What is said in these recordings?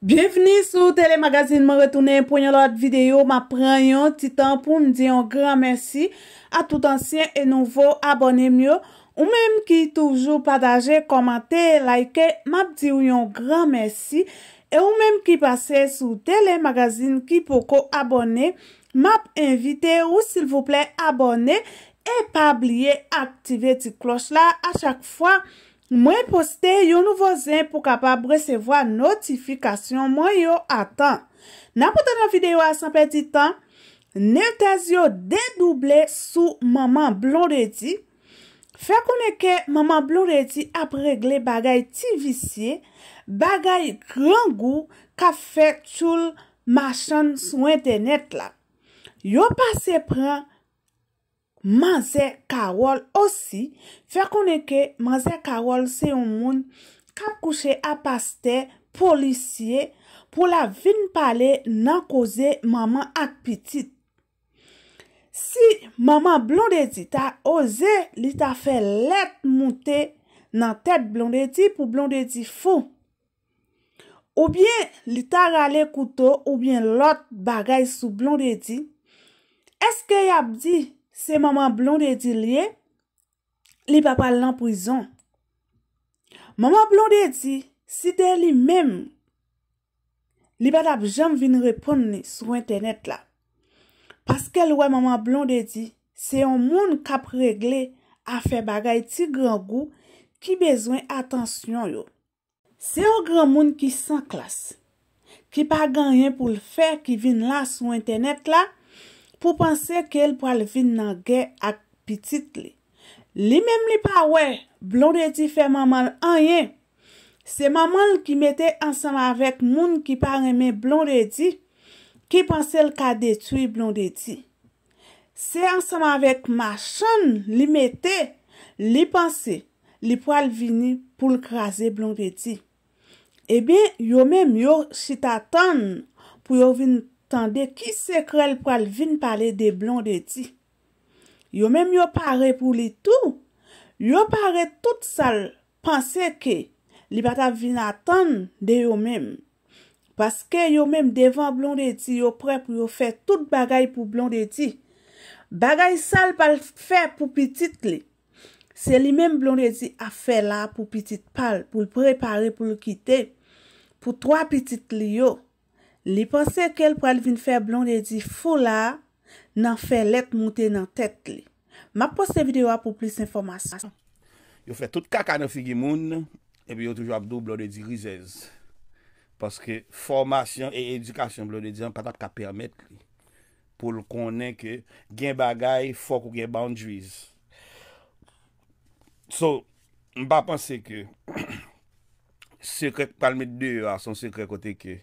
Bienveni sou telemagazine, mwen retounen pou yon lot videyo, mwen pren yon titan pou mdi yon gran mersi A tout ansyen e nouvo abone myo, ou menm ki toujou padaje, komante, laike, mwen di yon gran mersi E ou menm ki pase sou telemagazine ki pou ko abone, mwen ap invite ou sil vouple abone E pa bliye aktive ti klos la a chak fwa Mwen poste yon nouvo zin pou kapab resevo a notifikasyon mwen yon atan. Na potan an videyo a san peti tan, nevtez yon dedouble sou maman blon redi. Fè konen ke maman blon redi ap regle bagay ti visye, bagay gran gou ka fe choul mashan sou internet la. Yon pase pre an, Manze Karol osi fe konen ke manze Karol se yon moun kap kouche apaste polisye pou la vin pale nan kouze maman ak pitit. Si maman blondedi ta oze li ta fe let mouten nan tet blondedi pou blondedi fou. Ou bien li ta gale koutou ou bien lot bagay sou blondedi, eske yap di? Se maman blonde e di liye, li pa pa lan prizon. Maman blonde e di, si de li mem, li pa tap jam vin repon ni sou internet la. Paske lwa maman blonde e di, se yon moun kap regle a fe bagay ti gran gou ki bezwen atensyon yo. Se yon gran moun ki san klas, ki pa ganyen pou l fe ki vin la sou internet la, pou panse ke el pou al vin nan ge ak pitit li. Li mem li pa we, Blondeti fe mamal anyen. Se mamal ki mette ansan avèk moun ki pa reme Blondeti, ki panse l ka detui Blondeti. Se ansan avèk ma chan li mette, li panse li pou al vini pou l krasi Blondeti. E ben, yo mem yo chita ton pou yo vin panse tan de ki sekrel pou al vin pale de blondeti. Yo menm yo pare pou li tou, yo pare tout sal, panse ke li bata vin atan de yo menm. Paske yo menm devan blondeti, yo pre pou yo fe tout bagay pou blondeti. Bagay sal pal fe pou pitit li. Se li menm blondeti a fe la pou pitit pal, pou l pre pare pou l kite, pou 3 pitit li yo. Li panse ke l pou al vin fe blon de di fula nan fe let moun te nan tet li. Ma panse videwa pou plis informasyon. Yo fe tout kaka nan figi moun, e bi yo toujou abdou blon de di rizez. Paske formasyon e edikasyon blon de di an patat ka permet pou l konen ke gen bagay fok ou gen boundaries. So, m pa panse ke sekret palmit de yo a son sekret kote ke.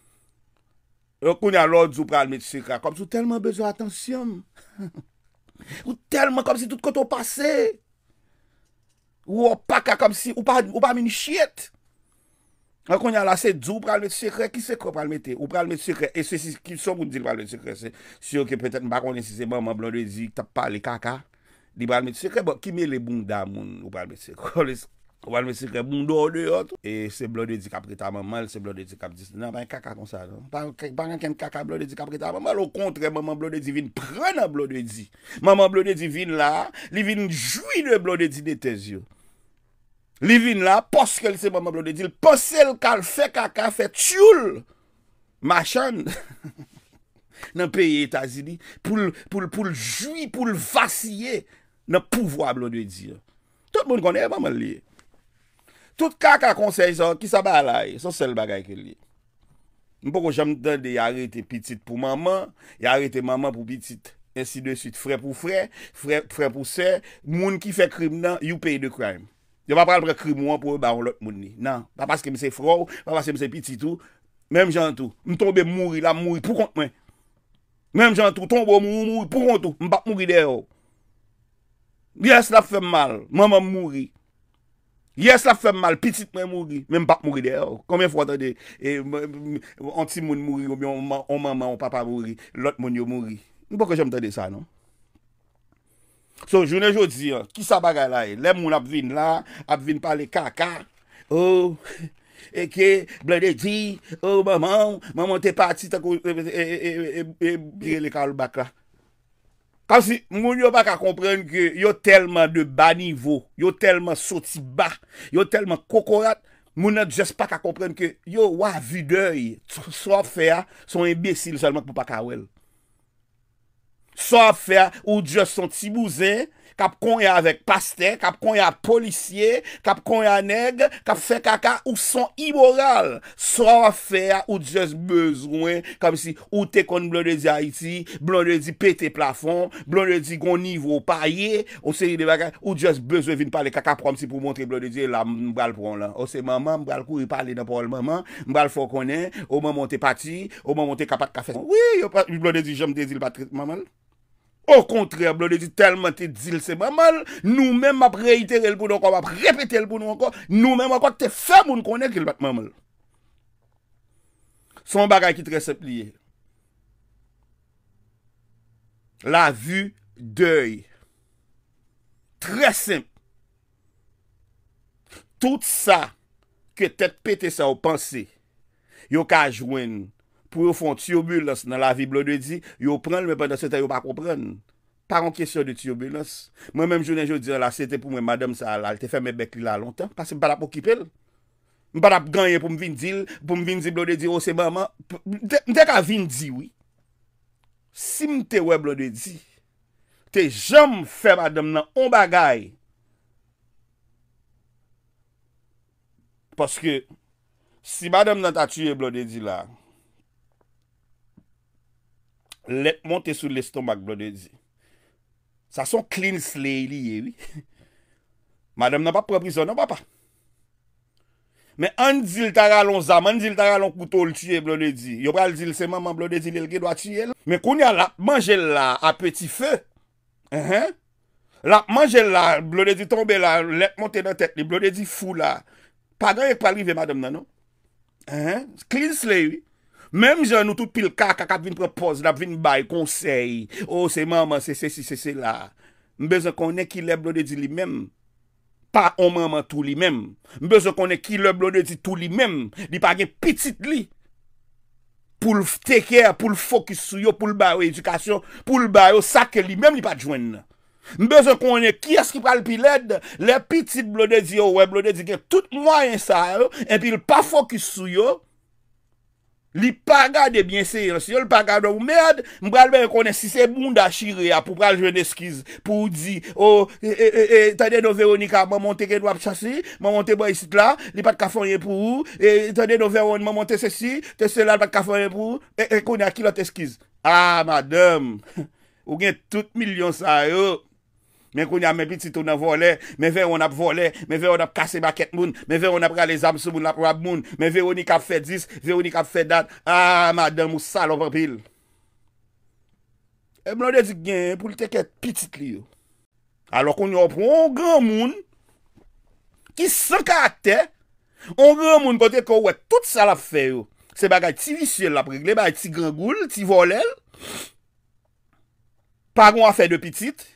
Ou konya lò djou pralmet sikre, kom si ou telman bezo atensyon, ou telman kom si tout koto pase, ou opaka kom si, ou pa min chiet, ou konya lò se djou pralmet sikre, ki se kwa pralmete, ou pralmet sikre, e se si son koun di pralmet sikre, se yo ke petet mba konye si se mba mba blon de zi, tap pa le kaka, di pralmet sikre, bo ki me le moun da moun, ou pralmet sikre, konye sikre. Wanme si kèm moun do ou de yot. E se blode di kapri ta mamal, se blode di kapri ta mamal. Nan pa yon kaka kon sa. Non? Pan yon ken kaka blode di kapri ta mamal. Ou kontre, maman blode di vin prena blode di. Maman blode di vin la, li vin jwi de blode di de tez yo. Li vin la, poske li se maman blode di, poske li kal fe kaka, fe tsyoul. Machan. Nan peye Etazini, pou l'jwi, pou l'vasiye, nan pouvo a blode di yo. Tout moun konen maman li yo. Tout kaka konsey son, ki sa ba alay. Son sel bagay ke li. Mpoko janm dan de yare te pitit pou maman, yare te maman pou pitit, ensi de sit, fre pou fre, fre pou se, moun ki fe krim nan, you pay de krim. Yon pa pral pre krim wan pou ou ba ou lot moun ni. Nan, pa paske mse frou, pa paske mse pitit ou, mèm jan tou, mtombe mouri, la mouri pou kont mwen. Mèm jan tou, tombe ou mouri, mouri pou kont ou, mpap mouri de ou. Yes la fe mal, maman mouri. Yes la fem mal, pitit mwen mouri, men mbak mouri deyo. Koman fwa tade? Anti moun mouri, ou bi yon maman ou papa mouri, lot moun yo mouri. Nou pa ke jom tade sa, non? So, jounen joudi, ki sa bagay la? Le moun ap vin la, ap vin pale kaka. Oh, eke, blede di, oh maman, maman te pati, e bire le kal bak la. Pansi, moun yo pa ka komprende ke yo telman de ba nivou, yo telman soti ba, yo telman kokorat, moun yo jes pa ka komprende ke yo wavidey, so fea, son imbesil salman pou pa ka wel. So fea, ou jes son tibouzen, kap konye avek paste, kap konye ap policye, kap konye aneg, kap fe kaka ou son imoral, sor fe ou djez bezwen, kap si ou te kon blon de di a iti, blon de di pete plafon, blon de di goniv ou paye, ou se yi de bagay, ou djez bezwen vin pale kaka promsi pou montre blon de di e la mbal pron lan, ou se mman mbal kou yi pale nan pwol mman, mbal fokonè, ou mman mante pati, ou mman mante kapat kafes, ou yi blon de di jom de di l pati, mman mman, Ou kontreble, ou de di telman te dil se mamal, nou men map reitere l pou nou akwa, map repete l pou nou akwa, nou men map akwa, te fe moun konen ki l bat mamal. Son bagay ki tre se pliye. La vu dey. Tre se. Tout sa ke tet pete sa ou panse, yo ka jwen nou. pou yo fon tiyobu lans nan la vi blode di, yo pren l men pwede se te yo pa kopren. Par an kesyon de tiyobu lans. Mwen menm jounen jounen lans, se te pou mwen madame sa lal, te fè mwen bekli la lontan, pas mwen para pou kipel. Mwen para pou ganyen pou mwen vin di, pou mwen vin di blode di, o oh, se mwen man. Ndèk a vin di, si mwen te wè blode di, te jom fè madame nan on bagay. Paske, si madame nan ta tiyo blode di la, Let monte sou l'estomak, blode di. Sa son clean slay li, ewi. Eh madame nan pa propri son, nan pa pa. Men an zil tara lon zam, an zil tara lon koutou l'tuye, blode di. Yo pral zil seman man, blode di, lelke dwa tuye. Men koun ya la, manje la, a peti fe. La, manje la, blode di, tombe la, let monte nan tet, li, blode di, fou la. Pagan ek pa rive, madame nan nou. Uh-huh. Clean slay, ewi. Mem jan nou tout pil kaka kat vin prepoz, da vin bay konsey, o oh, se mama se se si se se la, mbezen konen ki le blode di li mem, pa o mama tou li mem, mbezen konen ki le blode di tou li mem, li pa gen pitit li, pou l fteke, pou l fokus sou yo, pou l bayo edukasyon, pou l bayo sake li, mem li pa djwen. Mbezen konen ki aski pal pil ed, le pitit blode di yo, le blode di gen tout mwayen sa yo, epil pa fokus sou yo, Li pa gade biensye, si yo li pa gade ou mèrd, mbralbe yon konen si se moun da chire ya pou pral jwen eskiz, pou ou di, o, oh, e, e, e, e tade nou veroni ka, maman te gen wap chasi, maman te boy sit la, li pat kafon yon pou ou, e, tade nou veroni maman te sesi, te selal pat kafon yon pou ou, e, e, konen ki lot eskiz. A, ah, madame, ou gen tout milyon sa yo. Men kon yon ap men pitit ou nan vole, men ve yon ap vole, men ve yon ap kase baket moun, men ve yon ap gale zam sou moun ap rab moun, men ve yon ap fe dis, men ve yon ap fe dat, a ah, madan mousa lop ap il. E mlo de di gen pou lte ket pitit li yo. Alo kon yon ap prou an gran moun ki se kate, an gran moun kote kowe tout sa la fe yo. Se bagay ti visye la pregle, bagay ti gregoul, ti vole, pa kon a fe de pitit.